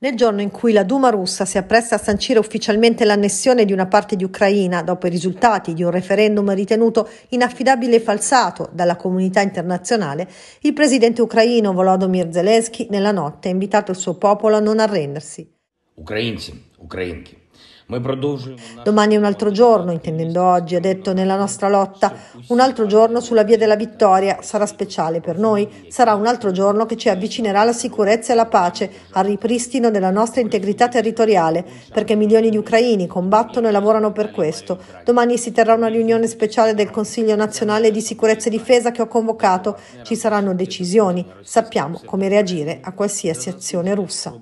Nel giorno in cui la Duma russa si appresta a sancire ufficialmente l'annessione di una parte di Ucraina dopo i risultati di un referendum ritenuto inaffidabile e falsato dalla comunità internazionale, il presidente ucraino Volodymyr Zelensky nella notte ha invitato il suo popolo a non arrendersi. Ucrainci, ucraini. Domani è un altro giorno, intendendo oggi, ha detto nella nostra lotta, un altro giorno sulla via della vittoria, sarà speciale per noi, sarà un altro giorno che ci avvicinerà alla sicurezza e alla pace, al ripristino della nostra integrità territoriale, perché milioni di ucraini combattono e lavorano per questo. Domani si terrà una riunione speciale del Consiglio nazionale di sicurezza e difesa che ho convocato, ci saranno decisioni, sappiamo come reagire a qualsiasi azione russa.